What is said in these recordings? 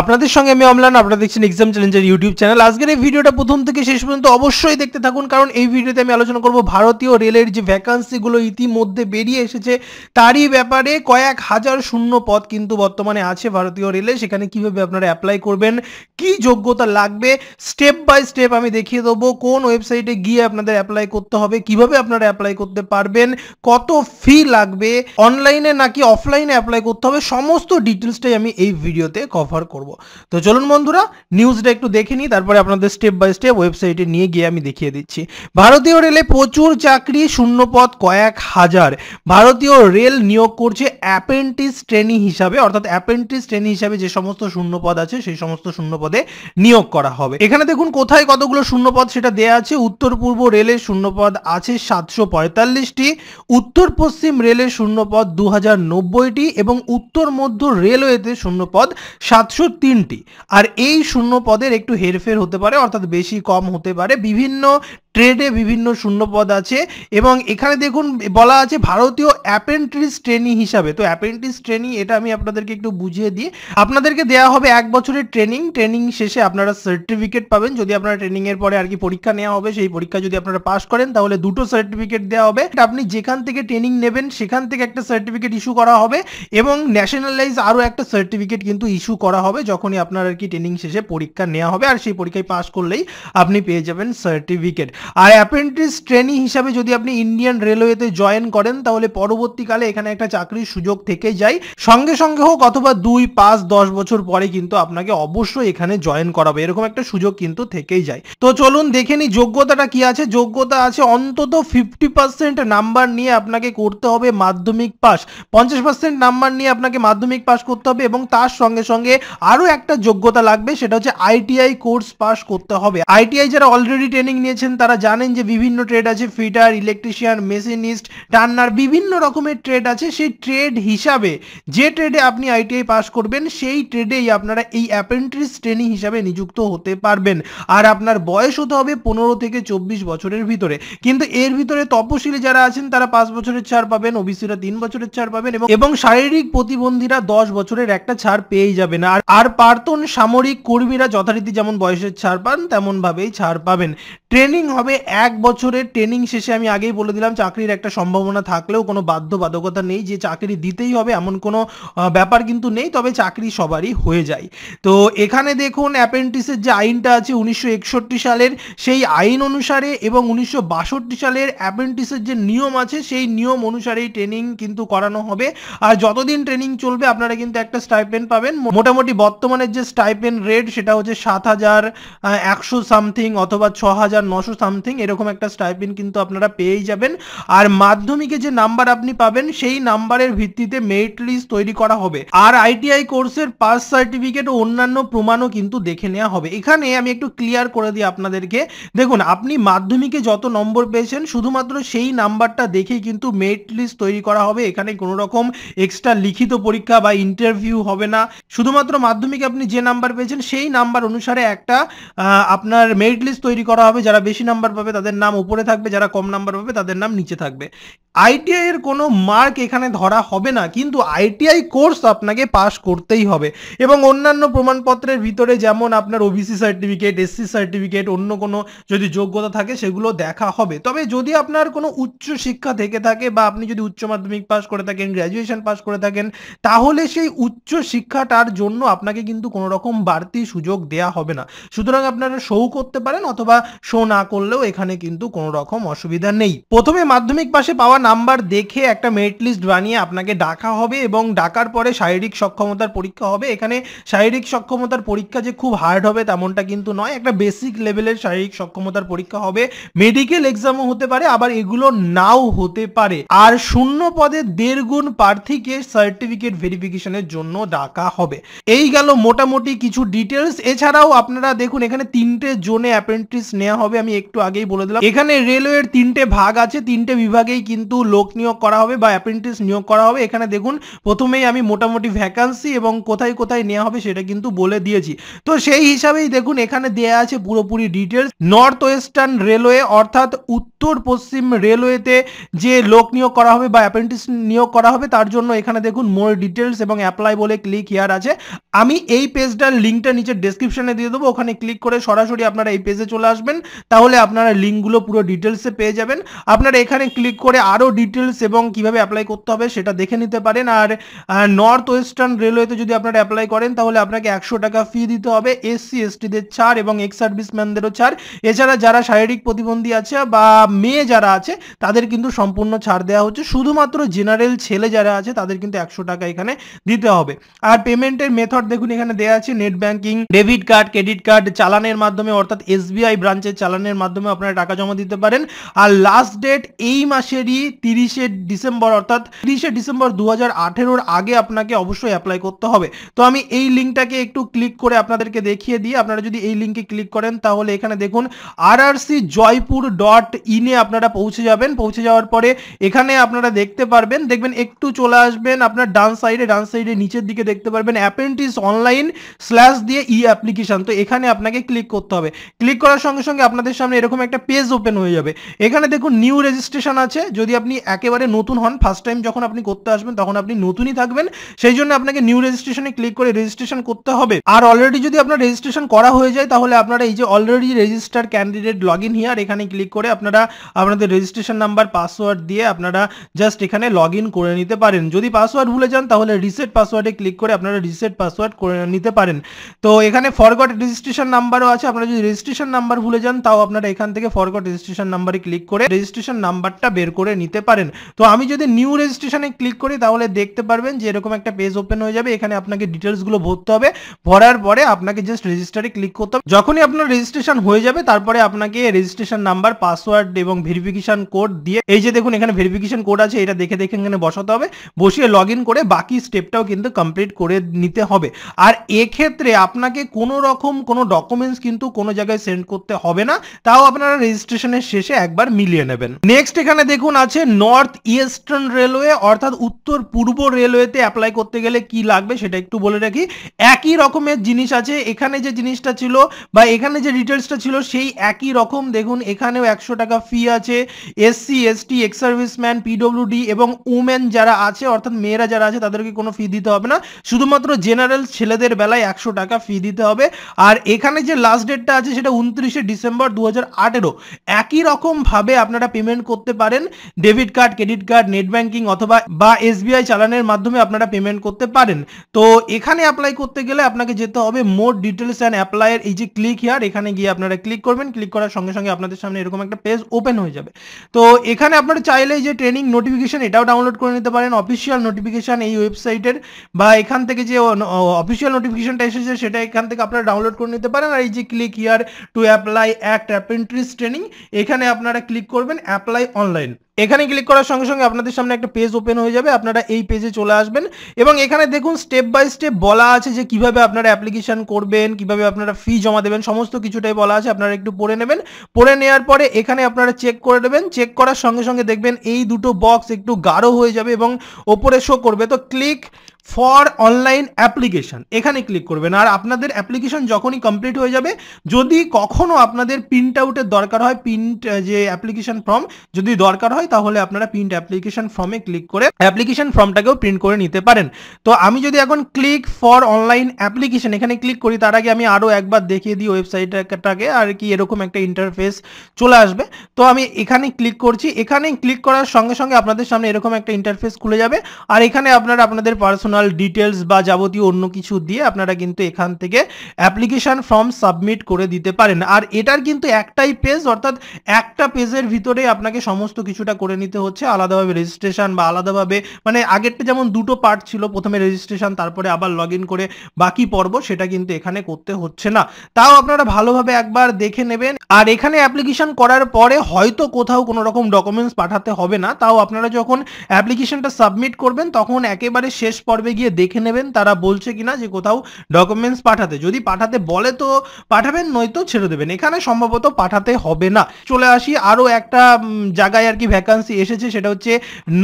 আপনাদের সঙ্গে আমি অমলান আপনারা দেখছেন এক্সাম চ্যালেঞ্জের ইউটিউব চ্যানেল আজকের এই ভিডিওটা প্রথম থেকে শেষ পর্যন্ত অবশ্যই দেখতে থাকুন কারণ এই ভিডিওতে আমি আলোচনা করব ভারতীয় রেলের যে ভ্যাকান্সিগুলো ইতিমধ্যে বেরিয়ে এসেছে তারই ব্যাপারে কয়েক হাজার শূন্য পদ কিন্তু বর্তমানে আছে ভারতীয় রেলে সেখানে কিভাবে আপনারা অ্যাপ্লাই করবেন কি যোগ্যতা লাগবে স্টেপ বাই স্টেপ আমি দেখিয়ে দেবো কোন ওয়েবসাইটে গিয়ে আপনাদের অ্যাপ্লাই করতে হবে কিভাবে আপনারা অ্যাপ্লাই করতে পারবেন কত ফি লাগবে অনলাইনে নাকি অফলাইনে অ্যাপ্লাই করতে হবে সমস্ত ডিটেলসটাই আমি এই ভিডিওতে কভার করবো করব তো চলুন বন্ধুরা নিউজটা একটু দেখে নিই তারপরে আপনাদের স্টেপ বাই স্টেপ ওয়েবসাইটে নিয়ে গিয়ে আমি দেখিয়ে দিচ্ছি ভারতীয় রেলে প্রচুর চাকরি শূন্যপদ কয়েক হাজার ভারতীয় রেল নিয়োগ করছে অ্যাপেন্টিস ট্রেনি হিসাবে অর্থাৎ অ্যাপেন্টিস ট্রেনি হিসাবে যে সমস্ত শূন্যপদ আছে সেই সমস্ত শূন্যপদে নিয়োগ করা হবে এখানে দেখুন কোথায় কতগুলো শূন্যপদ সেটা দেয়া আছে উত্তর পূর্ব রেলের শূন্যপদ আছে সাতশো পঁয়তাল্লিশটি উত্তর পশ্চিম রেলের শূন্যপদ দু হাজার নব্বইটি এবং উত্তর মধ্য রেলওয়েতে শূন্যপদ সাতশো তিনটি আর এই শূন্য পদের একটু হেরফের হতে পারে অর্থাৎ বেশি কম হতে পারে বিভিন্ন ট্রেডে বিভিন্ন শূন্যপদ আছে এবং এখানে দেখুন বলা আছে ভারতীয় অ্যাপেন্ট্রিস ট্রেনিং হিসাবে তো অ্যাপেন্ট্রিস ট্রেনিং এটা আমি আপনাদেরকে একটু বুঝিয়ে দিই আপনাদেরকে দেওয়া হবে এক বছরের ট্রেনিং ট্রেনিং শেষে আপনারা সার্টিফিকেট পাবেন যদি আপনারা ট্রেনিংয়ের পরে আর কি পরীক্ষা নেওয়া হবে সেই পরীক্ষা যদি আপনারা পাস করেন তাহলে দুটো সার্টিফিকেট দেওয়া হবে আপনি যেখান থেকে ট্রেনিং নেবেন সেখান থেকে একটা সার্টিফিকেট ইস্যু করা হবে এবং ন্যাশনালাইজ আরও একটা সার্টিফিকেট কিন্তু ইস্যু করা হবে যখনই আপনার আর কি ট্রেনিং শেষে পরীক্ষা নেওয়া হবে আর সেই পরীক্ষায় পাস করলেই আপনি পেয়ে যাবেন সার্টিফিকেট আর অ্যাপ্রেন্টিস ট্রেনিং হিসাবে যদি আপনি ইন্ডিয়ান রেলওয়েতে জয়েন করেন তাহলে পরবর্তীকালে এখানে একটা চাকরির সুযোগ থেকে যায় সঙ্গে সঙ্গে হোক অথবা দুই পাঁচ দশ বছর পরে কিন্তু আপনাকে অবশ্যই এখানে জয়েন করাবে এরকম একটা সুযোগ কিন্তু থেকেই যায় তো চলুন দেখে নিই যোগ্যতাটা কি আছে যোগ্যতা আছে অন্তত ফিফটি পার্সেন্ট নাম্বার নিয়ে আপনাকে করতে হবে মাধ্যমিক পাস পঞ্চাশ পার্সেন্ট নাম্বার নিয়ে আপনাকে মাধ্যমিক পাস করতে হবে এবং তার সঙ্গে সঙ্গে আরও একটা যোগ্যতা লাগবে সেটা হচ্ছে আইটিআই কোর্স পাস করতে হবে আইটিআই যারা অলরেডি ট্রেনিং নিয়েছেন তারা আপনারা জানেন যে বিভিন্ন ট্রেড আছে ফিটার ইলেকট্রিশিয়ান মেশিনিস্ট টান্নার বিভিন্ন রকমের ট্রেড আছে সেই ট্রেড হিসাবে যে ট্রেডে আপনি আইটিআই পাস করবেন সেই ট্রেডেই আপনারা এই অ্যাপেন্ট্রিস ট্রেনিং হিসাবে নিযুক্ত হতে পারবেন আর আপনার বয়স হতে হবে পনেরো থেকে চব্বিশ বছরের ভিতরে কিন্তু এর ভিতরে তপশিলে যারা আছেন তারা পাঁচ বছরের ছাড় পাবেন ওবিসিরা তিন বছরের ছাড় পাবেন এবং শারীরিক প্রতিবন্ধীরা দশ বছরের একটা ছাড় পেয়ে যাবেন আর আর পার্তন সামরিক কর্মীরা যথারীতি যেমন বয়সের ছাড় পান তেমন ভাবেই ছাড় পাবেন ট্রেনিং হবে হবে এক বছরের ট্রেনিং শেষে আমি আগেই বলে দিলাম চাকরির একটা সম্ভাবনা থাকলেও কোনো বাধ্যবাধকতা নেই যে চাকরি দিতেই হবে এমন কোনো ব্যাপার কিন্তু নেই তবে চাকরি সবারই হয়ে যায় তো এখানে দেখুন অ্যাপেন্টিসের যে আইনটা আছে উনিশশো সালের সেই আইন অনুসারে এবং উনিশশো সালের অ্যাপেন্টিসের যে নিয়ম আছে সেই নিয়ম অনুসারেই ট্রেনিং কিন্তু করানো হবে আর যতদিন ট্রেনিং চলবে আপনারা কিন্তু একটা স্টাইপেন্ড পাবেন মোটামুটি বর্তমানের যে স্টাইপেন্ড রেট সেটা হচ্ছে সাত হাজার একশো সামথিং অথবা ছ হাজার নশো সামথিং এরকম একটা স্টাইপেন্ড কিন্তু আপনারা পেয়েই যাবেন আর মাধ্যমিকে যে নাম্বার আপনি পাবেন সেই নাম্বারের ভিত্তিতে মেরিট লিস্ট তৈরি করা হবে আর আইটিআই কোর্সের পাস সার্টিফিকেট ও অন্যান্য প্রমাণও কিন্তু দেখে নেওয়া হবে এখানে আমি একটু ক্লিয়ার করে দিই আপনাদেরকে দেখুন আপনি মাধ্যমিকে যত নম্বর পেয়েছেন শুধুমাত্র সেই নাম্বারটা দেখেই কিন্তু মেরিট লিস্ট তৈরি করা হবে এখানে কোনো রকম এক্সট্রা লিখিত পরীক্ষা বা ইন্টারভিউ হবে না শুধুমাত্র মাধ্যমিকে আপনি যে নাম্বার পেয়েছেন সেই নাম্বার অনুসারে একটা আপনার মেরিট লিস্ট তৈরি করা হবে যারা বেশি নাম্বার নাম্বার পাবে তাদের নাম উপরে থাকবে যারা কম নাম্বার পাবে তাদের নাম নিচে থাকবে আইটিআই এর কোনো মার্ক এখানে ধরা হবে না কিন্তু আইটিআই কোর্স আপনাকে পাশ করতেই হবে এবং অন্যান্য প্রমাণপত্রের ভিতরে যেমন আপনার ওবিসি সার্টিফিকেট এসসি সার্টিফিকেট অন্য কোনো যদি যোগ্যতা থাকে সেগুলো দেখা হবে তবে যদি আপনার কোনো উচ্চ শিক্ষা থেকে থাকে বা আপনি যদি উচ্চ মাধ্যমিক পাশ করে থাকেন গ্র্যাজুয়েশন পাশ করে থাকেন তাহলে সেই উচ্চ শিক্ষাটার জন্য আপনাকে কিন্তু কোনো রকম বাড়তি সুযোগ দেয়া হবে না সুতরাং আপনারা শো করতে পারেন অথবা শো না করলেও এখানে কিন্তু কোনো রকম অসুবিধা নেই প্রথমে মাধ্যমিক পাশে পাওয়ার নাম্বার দেখে একটা মেরিট লিস্ট বানিয়ে আপনাকে ডাকা হবে এবং ডাকার পরে শারীরিক সক্ষমতার পরীক্ষা হবে এখানে শারীরিক সক্ষমতার পরীক্ষা যে খুব হার্ড হবে তেমনটা কিন্তু নয় একটা বেসিক লেভেলের শারীরিক সক্ষমতার পরীক্ষা হবে মেডিকেল এক্সামও হতে পারে আবার এগুলো নাও হতে পারে আর শূন্য পদে দেড় গুণ প্রার্থীকে সার্টিফিকেট ভেরিফিকেশনের জন্য ডাকা হবে এই গেল মোটামুটি কিছু ডিটেলস এছাড়াও আপনারা দেখুন এখানে তিনটে জোনে অ্যাপ্রেন্টিস নেওয়া হবে আমি একটু আগেই বলে দিলাম এখানে রেলওয়ের তিনটে ভাগ আছে তিনটে বিভাগেই কিন্তু কিন্তু লোক নিয়োগ করা হবে বা অ্যাপ্রেন্টিস নিয়োগ করা হবে এখানে দেখুন প্রথমেই আমি মোটামুটি ভ্যাকান্সি এবং কোথায় কোথায় নেওয়া হবে সেটা কিন্তু বলে দিয়েছি তো সেই হিসাবেই দেখুন এখানে দেয়া আছে পুরোপুরি ডিটেলস নর্থ ওয়েস্টার্ন রেলওয়ে অর্থাৎ উত্তর পশ্চিম রেলওয়েতে যে লোক নিয়োগ করা হবে বা অ্যাপ্রেন্টিস নিয়োগ করা হবে তার জন্য এখানে দেখুন মোর ডিটেলস এবং অ্যাপ্লাই বলে ক্লিক ইয়ার আছে আমি এই পেজটার লিঙ্কটা নিচে ডেসক্রিপশনে দিয়ে দেবো ওখানে ক্লিক করে সরাসরি আপনারা এই পেজে চলে আসবেন তাহলে আপনারা লিঙ্কগুলো পুরো ডিটেলসে পেয়ে যাবেন আপনারা এখানে ক্লিক করে আরও আরও ডিটেলস এবং কিভাবে অ্যাপ্লাই করতে হবে সেটা দেখে নিতে পারেন আর নর্থ ওয়েস্টার্ন রেলওয়েতে যদি আপনারা অ্যাপ্লাই করেন তাহলে আপনাকে একশো টাকা ফি দিতে হবে এসসি এসটিদের ছাড় এবং এক্স সার্ভিসম্যানদেরও ছাড় এছাড়া যারা শারীরিক প্রতিবন্ধী আছে বা মেয়ে যারা আছে তাদের কিন্তু সম্পূর্ণ ছাড় দেওয়া হচ্ছে শুধুমাত্র জেনারেল ছেলে যারা আছে তাদের কিন্তু একশো টাকা এখানে দিতে হবে আর পেমেন্টের মেথড দেখুন এখানে দেওয়া আছে net banking debit card credit card চালানের মাধ্যমে অর্থাৎ এসবিআই ব্রাঞ্চের চালানের মাধ্যমে আপনারা টাকা জমা দিতে পারেন আর লাস্ট ডেট এই মাসেরই তিরিশে ডিসেম্বর অর্থাৎ তিরিশে ডিসেম্বর দু হাজার আগে আপনাকে অবশ্যই অ্যাপ্লাই করতে হবে তো আমি এই লিঙ্কটাকে একটু ক্লিক করে আপনাদেরকে দেখিয়ে দিই আপনারা যদি এই লিঙ্কে ক্লিক করেন তাহলে এখানে দেখুন আর জয়পুর ডট ইনে আপনারা পৌঁছে যাবেন পৌঁছে যাওয়ার পরে এখানে আপনারা দেখতে পারবেন দেখবেন একটু চলে আসবেন আপনার ডান সাইডে ডান সাইডে নিচের দিকে দেখতে পারবেন অ্যাপেন্টিস অনলাইন স্ল্যাশ দিয়ে ই অ্যাপ্লিকেশান তো এখানে আপনাকে ক্লিক করতে হবে ক্লিক করার সঙ্গে সঙ্গে আপনাদের সামনে এরকম একটা পেজ ওপেন হয়ে যাবে এখানে দেখুন নিউ রেজিস্ট্রেশন আছে যদি আপনি একেবারে নতুন হন ফার্স্ট টাইম যখন আপনি করতে আসবেন তখন আপনি নতুনই থাকবেন সেই জন্য আপনাকে নিউ রেজিস্ট্রেশনে ক্লিক করে রেজিস্ট্রেশন করতে হবে আর অলরেডি যদি আপনার রেজিস্ট্রেশন করা হয়ে যায় তাহলে আপনারা এই যে already register candidate log in here এখানে ক্লিক করে আপনারা আপনাদের রেজিস্ট্রেশন নাম্বার পাসওয়ার্ড দিয়ে আপনারা জাস্ট এখানে লগ ইন করে নিতে পারেন যদি পাসওয়ার্ড ভুলে যান তাহলে রিসেট পাসওয়ার্ডে ক্লিক করে আপনারা রিসেট পাসওয়ার্ড করে নিতে পারেন তো এখানে ফরগট রেজিস্ট্রেশন নাম্বারও আছে আপনারা যদি রেজিস্ট্রেশন নাম্বার ভুলে যান তাও আপনারা এখান থেকে ফরগট রেজিস্ট্রেশন নাম্বারে ক্লিক করে রেজিস্ট্রেশন নাম্বারটা বের করে নিতে পারেন তো আমি যদি নিউ রেজিস্ট্রেশনে ক্লিক করি তাহলে দেখতে পারবেন যে এরকম একটা পেজ ওপেন হয়ে যাবে এখানে আপনাকে ডিটেলসগুলো ভরতে হবে ভরার পরে আপনাকে জাস্ট রেজিস্টারে ক্লিক করতে হবে যখনই আপনার রেজিস্ট্রেশন হয়ে যাবে তারপরে আপনাকে রেজিস্ট্রেশন নাম্বার পাসওয়ার্ড এবং ভেরিফিকেশন কোড দিয়ে এই যে দেখুন এখানে ভেরিফিকেশন কোড আছে এটা দেখে দেখে এখানে বসাতে হবে বসিয়ে লগ করে বাকি স্টেপটাও কিন্তু কমপ্লিট করে নিতে হবে আর এক্ষেত্রে আপনাকে কোনো রকম কোনো ডকুমেন্টস কিন্তু কোনো জায়গায় সেন্ড করতে হবে না তাও আপনারা রেজিস্ট্রেশনের শেষে একবার মিলিয়ে নেবেন নেক্সট এখানে দেখুন আজ আছে নর্থ ইস্টার্ন রেলওয়ে অর্থাৎ উত্তর পূর্ব রেলওয়েতে অ্যাপ্লাই করতে গেলে কি লাগবে সেটা একটু বলে রাখি একই রকমের জিনিস আছে এখানে যে জিনিসটা ছিল বা এখানে যে ডিটেলসটা ছিল সেই একই রকম দেখুন এখানেও একশো টাকা ফি আছে SC ST ex serviceman PWD এবং উমেন যারা আছে অর্থাৎ মেয়েরা যারা আছে তাদেরকে কোনো ফি দিতে হবে না শুধুমাত্র জেনারেল ছেলেদের বেলায় একশো টাকা ফি দিতে হবে আর এখানে যে লাস্ট ডেটটা আছে সেটা উনত্রিশে ডিসেম্বর দু একই রকমভাবে আপনারা পেমেন্ট করতে পারেন debit card credit card net banking অথবা বা এসবিআই চালানের মাধ্যমে আপনারা পেমেন্ট করতে পারেন তো এখানে অ্যাপ্লাই করতে গেলে আপনাকে যেতে হবে মোর ডিটেলস অ্যান্ড অ্যাপ্লাইয়ের এই যে ক্লিক হিয়ার এখানে গিয়ে আপনারা ক্লিক করবেন ক্লিক করার সঙ্গে সঙ্গে আপনাদের সামনে এরকম একটা পেজ ওপেন হয়ে যাবে তো এখানে আপনারা চাইলে যে ট্রেনিং নোটিফিকেশান এটাও ডাউনলোড করে নিতে পারেন অফিসিয়াল নোটিফিকেশান এই ওয়েবসাইটের বা এখান থেকে যে অফিসিয়াল নোটিফিকেশানটা এসেছে সেটা এখান থেকে আপনারা ডাউনলোড করে নিতে পারেন আর এই যে click here to apply act apprentice training এখানে আপনারা ক্লিক করবেন অ্যাপ্লাই অনলাইন এখানে ক্লিক করার সঙ্গে সঙ্গে আপনাদের সামনে একটা পেজ ওপেন হয়ে যাবে আপনারা এই পেজে চলে আসবেন এবং এখানে দেখুন স্টেপ বাই স্টেপ বলা আছে যে কিভাবে আপনারা অ্যাপ্লিকেশান করবেন কিভাবে আপনারা ফি জমা দেবেন সমস্ত কিছুটাই বলা আছে আপনারা একটু পড়ে নেবেন পড়ে নেওয়ার পরে এখানে আপনারা চেক করে নেবেন চেক করার সঙ্গে সঙ্গে দেখবেন এই দুটো বক্স একটু গাঢ় হয়ে যাবে এবং ওপরে শো করবে তো ক্লিক ফর অনলাইন অ্যাপ্লিকেশান এখানে ক্লিক করবেন আর আপনাদের অ্যাপ্লিকেশান যখনই কমপ্লিট হয়ে যাবে যদি কখনও আপনাদের প্রিন্ট আউটের দরকার হয় প্রিন্ট যে অ্যাপ্লিকেশান ফর্ম যদি দরকার হয় তাহলে আপনারা প্রিন্ট অ্যাপ্লিকেশান ফর্মে ক্লিক করে অ্যাপ্লিকেশান ফর্মটাকেও প্রিন্ট করে নিতে পারেন তো আমি যদি এখন ক্লিক ফর অনলাইন অ্যাপ্লিকেশান এখানে ক্লিক করি তার আগে আমি আরও একবার দেখিয়ে দিই ওয়েবসাইটটাকে আর কি এরকম একটা ইন্টারফেস চলে আসবে তো আমি এখানে ক্লিক করছি এখানে ক্লিক করার সঙ্গে সঙ্গে আপনাদের সামনে এরকম একটা ইন্টারফেস খুলে যাবে আর এখানে আপনারা আপনাদের পার্সোনাল পার্সোনাল ডিটেলস বা যাবতীয় অন্য কিছু দিয়ে আপনারা কিন্তু এখান থেকে অ্যাপ্লিকেশান ফর্ম সাবমিট করে দিতে পারেন আর এটার কিন্তু একটাই পেজ অর্থাৎ একটা পেজের ভিতরে আপনাকে সমস্ত কিছুটা করে নিতে হচ্ছে আলাদাভাবে রেজিস্ট্রেশন বা আলাদাভাবে মানে আগেরটা যেমন দুটো পার্ট ছিল প্রথমে রেজিস্ট্রেশন তারপরে আবার লগ করে বাকি পর্ব সেটা কিন্তু এখানে করতে হচ্ছে না তাও আপনারা ভালোভাবে একবার দেখে নেবেন আর এখানে অ্যাপ্লিকেশন করার পরে হয়তো কোথাও কোনো রকম ডকুমেন্টস পাঠাতে হবে না তাও আপনারা যখন অ্যাপ্লিকেশনটা সাবমিট করবেন তখন একেবারে শেষ পর্বে সার্ভে গিয়ে দেখে নেবেন তারা বলছে কিনা যে কোথাও ডকুমেন্টস পাঠাতে যদি পাঠাতে বলে তো পাঠাবেন নয়তো ছেড়ে দেবেন এখানে সম্ভবত পাঠাতে হবে না চলে আসি আরও একটা জায়গায় আর কি ভ্যাকান্সি এসেছে সেটা হচ্ছে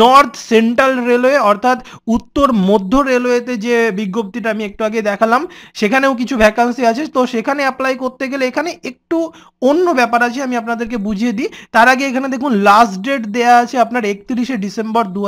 নর্থ সেন্ট্রাল রেলওয়ে অর্থাৎ উত্তর মধ্য রেলওয়েতে যে বিজ্ঞপ্তিটা আমি একটু আগে দেখালাম সেখানেও কিছু ভ্যাকান্সি আছে তো সেখানে অ্যাপ্লাই করতে গেলে এখানে একটু অন্য ব্যাপার আছে আমি আপনাদেরকে বুঝিয়ে দিই তার আগে এখানে দেখুন লাস্ট ডেট দেয়া আছে আপনার একত্রিশে ডিসেম্বর দু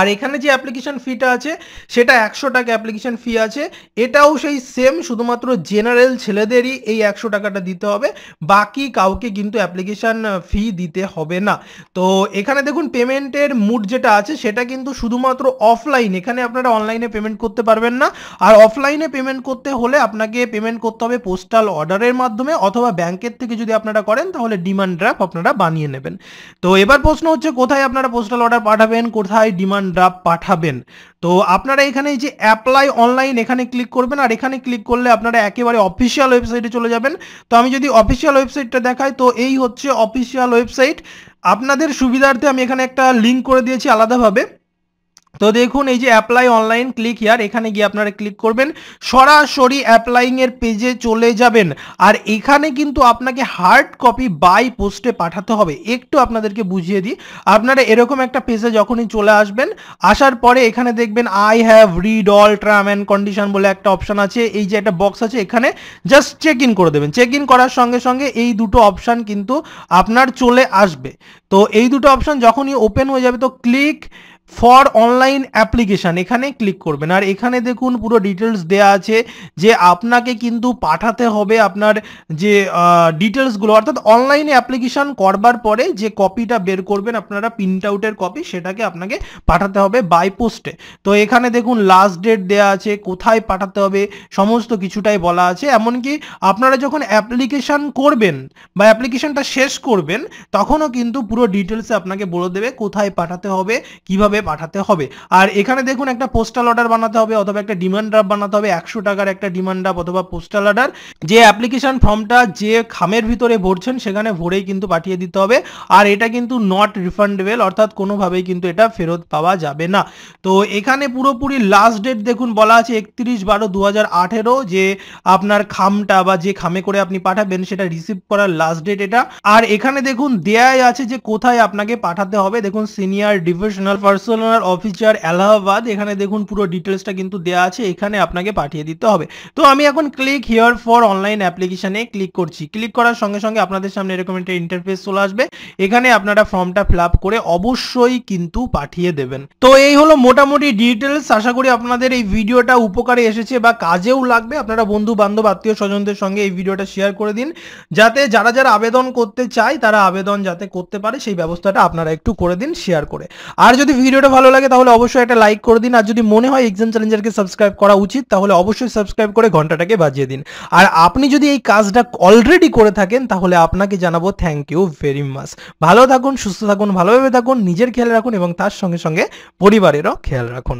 আর এখানে যে অ্যাপ্লিকেশন ফিটা আছে সেটা একশো টাকা অ্যাপ্লিকেশান ফি আছে এটাও সেই সেম শুধুমাত্র জেনারেল ছেলেদেরই এই একশো টাকাটা দিতে হবে বাকি কাউকে কিন্তু অ্যাপ্লিকেশান ফি দিতে হবে না তো এখানে দেখুন পেমেন্টের মুড যেটা আছে সেটা কিন্তু শুধুমাত্র অফলাইন এখানে আপনারা অনলাইনে পেমেন্ট করতে পারবেন না আর অফলাইনে পেমেন্ট করতে হলে আপনাকে পেমেন্ট করতে হবে পোস্টাল অর্ডারের মাধ্যমে অথবা ব্যাংকের থেকে যদি আপনারা করেন তাহলে ডিমান্ড ড্রাফট আপনারা বানিয়ে নেবেন তো এবার প্রশ্ন হচ্ছে কোথায় আপনারা পোস্টাল অর্ডার পাঠাবেন কোথায় ডিমান্ড ড্রাফট পাঠাবেন তো আপনারা এখানে যে অ্যাপ্লাই অনলাইন এখানে ক্লিক করবেন আর এখানে ক্লিক করলে আপনারা একেবারে অফিসিয়াল ওয়েবসাইটে চলে যাবেন তো আমি যদি অফিসিয়াল ওয়েবসাইটটা দেখাই তো এই হচ্ছে অফিসিয়াল ওয়েবসাইট আপনাদের সুবিধার্থে আমি এখানে একটা লিঙ্ক করে দিয়েছি আলাদাভাবে তো দেখুন এই যে অ্যাপ্লাই অনলাইন ক্লিক হিয়ার এখানে গিয়ে আপনারা ক্লিক করবেন সরাসরি অ্যাপ্লাইংয়ের পেজে চলে যাবেন আর এখানে কিন্তু আপনাকে হার্ড কপি বাই পোস্টে পাঠাতে হবে একটু আপনাদেরকে বুঝিয়ে দিই আপনারা এরকম একটা পেজে যখনই চলে আসবেন আসার পরে এখানে দেখবেন I have read all term and condition বলে একটা অপশান আছে এই যে একটা বক্স আছে এখানে জাস্ট চেক ইন করে দেবেন চেক ইন করার সঙ্গে সঙ্গে এই দুটো অপশান কিন্তু আপনার চলে আসবে তো এই দুটো অপশান যখনই ওপেন হয়ে যাবে তো ক্লিক ফর অনলাইন অ্যাপ্লিকেশান এখানে ক্লিক করবেন আর এখানে দেখুন পুরো ডিটেলস দেয়া আছে যে আপনাকে কিন্তু পাঠাতে হবে আপনার যে ডিটেলসগুলো অর্থাৎ অনলাইনে অ্যাপ্লিকেশান করবার পরে যে কপিটা বের করবেন আপনারা প্রিন্ট আউটের কপি সেটাকে আপনাকে পাঠাতে হবে বাই পোস্টে তো এখানে দেখুন লাস্ট ডেট দেয়া আছে কোথায় পাঠাতে হবে সমস্ত কিছুটাই বলা আছে এমনকি আপনারা যখন অ্যাপ্লিকেশান করবেন বা অ্যাপ্লিকেশানটা শেষ করবেন তখনও কিন্তু পুরো ডিটেলসে আপনাকে বলে দেবে কোথায় পাঠাতে হবে কিভাবে এইভাবে পাঠাতে হবে আর এখানে দেখুন একটা পোস্টাল অর্ডার বানাতে হবে অথবা একটা ডিমান্ড ড্রাফট বানাতে হবে একশো টাকার একটা ডিমান্ড ড্রাফ অথবা পোস্টাল অর্ডার যে অ্যাপ্লিকেশন ফর্মটা যে খামের ভিতরে ভরছেন সেখানে ভরেই কিন্তু পাঠিয়ে দিতে হবে আর এটা কিন্তু নট রিফান্ডেবল অর্থাৎ কোনোভাবেই কিন্তু এটা ফেরত পাওয়া যাবে না তো এখানে পুরোপুরি লাস্ট ডেট দেখুন বলা আছে একত্রিশ বারো দু হাজার যে আপনার খামটা বা যে খামে করে আপনি পাঠাবেন সেটা রিসিভ করার লাস্ট ডেট এটা আর এখানে দেখুন দেয়াই আছে যে কোথায় আপনাকে পাঠাতে হবে দেখুন সিনিয়র ডিভিশনাল ফার্স্ট বার্সেলোনার অফিসার এলাহাবাদ এখানে দেখুন পুরো ডিটেলসটা কিন্তু দেওয়া আছে এখানে আপনাকে পাঠিয়ে দিতে হবে তো আমি এখন ক্লিক হিয়ার ফর অনলাইন অ্যাপ্লিকেশানে ক্লিক করছি ক্লিক করার সঙ্গে সঙ্গে আপনাদের সামনে এরকম একটা ইন্টারফেস চলে আসবে এখানে আপনারা ফর্মটা ফিল করে অবশ্যই কিন্তু পাঠিয়ে দেবেন তো এই হলো মোটামুটি ডিটেলস আশা করি আপনাদের এই ভিডিওটা উপকারে এসেছে বা কাজেও লাগবে আপনারা বন্ধু বান্ধব আত্মীয় স্বজনদের সঙ্গে এই ভিডিওটা শেয়ার করে দিন যাতে যারা যারা আবেদন করতে চায় তারা আবেদন যাতে করতে পারে সেই ব্যবস্থাটা আপনারা একটু করে দিন শেয়ার করে আর যদি ভিডিও ভিডিওটা ভালো লাগে তাহলে অবশ্যই একটা লাইক করে দিন আর যদি মনে হয় এক্সাম চ্যালেঞ্জারকে সাবস্ক্রাইব করা উচিত তাহলে অবশ্যই সাবস্ক্রাইব করে ঘন্টাটাকে বাজিয়ে দিন আর আপনি যদি এই কাজটা অলরেডি করে থাকেন তাহলে আপনাকে জানাবো থ্যাংক ইউ ভেরি মাচ ভালো থাকুন সুস্থ থাকুন ভালোভাবে থাকুন নিজের খেয়াল রাখুন এবং তার সঙ্গে সঙ্গে পরিবারেরও খেয়াল রাখুন